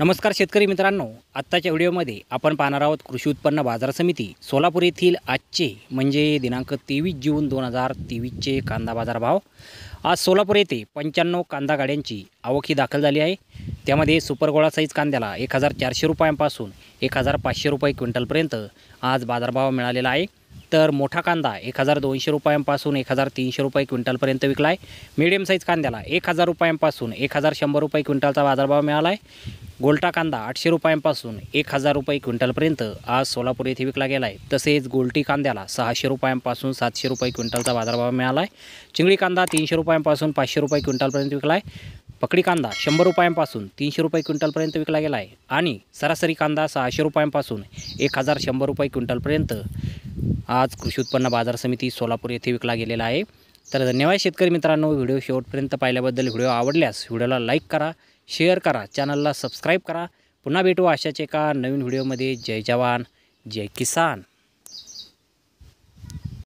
नमस्कार शेतकरी मित्रांनो आत्ताच्या व्हिडिओमध्ये आपण पाहणार आहोत कृषी उत्पन्न बाजार समिती सोलापूर येथील आजचे म्हणजे दिनांक तेवीस जून दोन हजार तेवीसचे कांदा बाजार भाव आज सोलापूर येथे पंच्याण्णव कांदा गाड्यांची आवकी दाखल झाली आहे त्यामध्ये सुपर गोळा साईज कांद्याला एक हजार चारशे रुपयांपासून एक हजार पाचशे रुपये क्विंटलपर्यंत आज बाजारभाव मिळालेला आहे तर मोठा कांदा एक हजार दोनशे रुपयांपासून एक हजार तीनशे रुपये क्विंटलपर्यंत विकला आहे मीडियम साईज कांद्याला एक हजार रुपयांपासून एक हजार शंभर रुपये क्विंटलचा बाजारभाव मिळाला आहे गोलटा कांदा आठशे रुपयांपासून एक हजार रुपये क्विंटलपर्यंत आज सोलापूर येथे विकला गेला आहे तसेच गोलटी कांद्याला सहाशे रुपयांपासून सातशे रुपये क्विंटलचा बाजारभाव मिळाला आहे चिंगळी कांदा तीनशे रुपयांपासून पाचशे रुपये क्विंटलपर्यंत विकला आहे पकडी कांदा शंभर रुपयांपासून तीनशे रुपये क्विंटलपर्यंत विकला गेला आहे आणि सरासरी कांदा सहाशे रुपयांपासून एक हजार शंभर रुपये क्विंटलपर्यंत आज कृषी उत्पन्न बाजार समिती सोलापूर येथे विकला गेलेला आहे तर धन्यवाद शेतकरी मित्रांनो व्हिडिओ शेवटपर्यंत पाहिल्याबद्दल व्हिडिओ आवडल्यास व्हिडिओला लाईक करा शेअर करा चॅनलला सबस्क्राईब करा पुन्हा भेटू अशाच एका नवीन व्हिडिओमध्ये जय जवान जय किसान